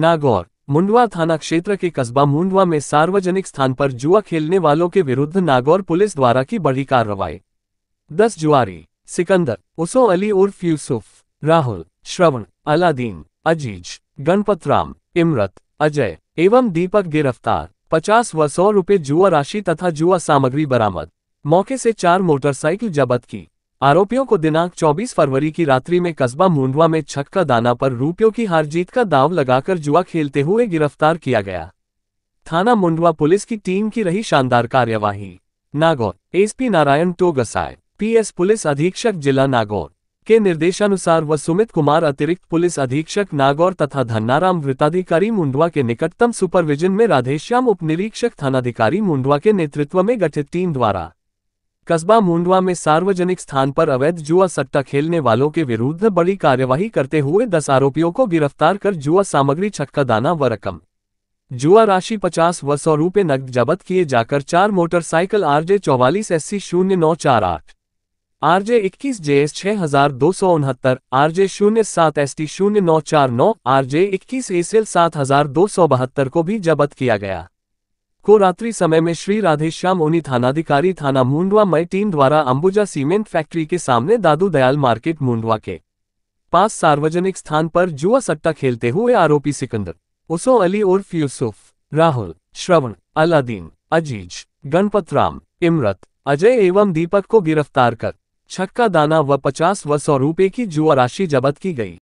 नागौर मुंडवा थाना क्षेत्र के कस्बा मुंडवा में सार्वजनिक स्थान पर जुआ खेलने वालों के विरुद्ध नागौर पुलिस द्वारा की बड़ी कार्रवाई दस जुआरी सिकंदर उसो अली उर्फ यूसुफ राहुल श्रवण अलादीन अजीज गणपत राम इमरत अजय एवं दीपक गिरफ्तार पचास व सौ रुपये जुआ राशि तथा जुआ सामग्री बरामद मौके से चार मोटरसाइकिल जब्त की आरोपियों को दिनांक 24 फरवरी की रात्रि में कस्बा मुंडवा में छक्का दाना पर रुपयों की हार जीत का दाव लगाकर जुआ खेलते हुए गिरफ्तार किया गया थाना मुंडवा पुलिस की टीम की रही शानदार कार्यवाही नागौर एसपी नारायण टोगसाय पीएस पुलिस अधीक्षक जिला नागौर के निर्देशानुसार व सुमित कुमार अतिरिक्त पुलिस अधीक्षक नागौर तथा धन्नाराम वृताधिकारी मुंडवा के निकटतम सुपरविजन में राधेश्याम उप निरीक्षक थानाधिकारी मुंडवा के नेतृत्व में गठित टीम द्वारा कस्बा मुंडवा में सार्वजनिक स्थान पर अवैध जुआ सट्टा खेलने वालों के विरुद्ध बड़ी कार्यवाही करते हुए दस आरोपियों को गिरफ्तार कर जुआ सामग्री छक्का दाना व रकम जुआ राशि पचास व सौ रूपये नकद जबत किए जाकर चार मोटरसाइकिल आरजे चौवालीस एस सी शून्य नौ चार आठ आरजे इक्कीस जे एस छह हजार दो सौ उनहत्तर आरजे शून्य सात एस टी शून्य नौ चार नौ आरजे इक्कीस एस एल सात हजार दो सौ बहत्तर को भी जबत किया गया को रात्रि समय में श्री राधेश्याम ओनी थानाधिकारी थाना मुंडवा मई टीम द्वारा अंबुजा सीमेंट फैक्ट्री के सामने दादू दयाल मार्केट मुंडवा के पास सार्वजनिक स्थान पर जुआ सट्टा खेलते हुए आरोपी सिकंदर उसो अली उर्फ यूसुफ राहुल श्रवण अलादीन अजीज गणपत राम इमरत अजय एवं दीपक को गिरफ्तार कर छक्का दाना व पचास व सौ रुपये की जुआ राशि जबत की गई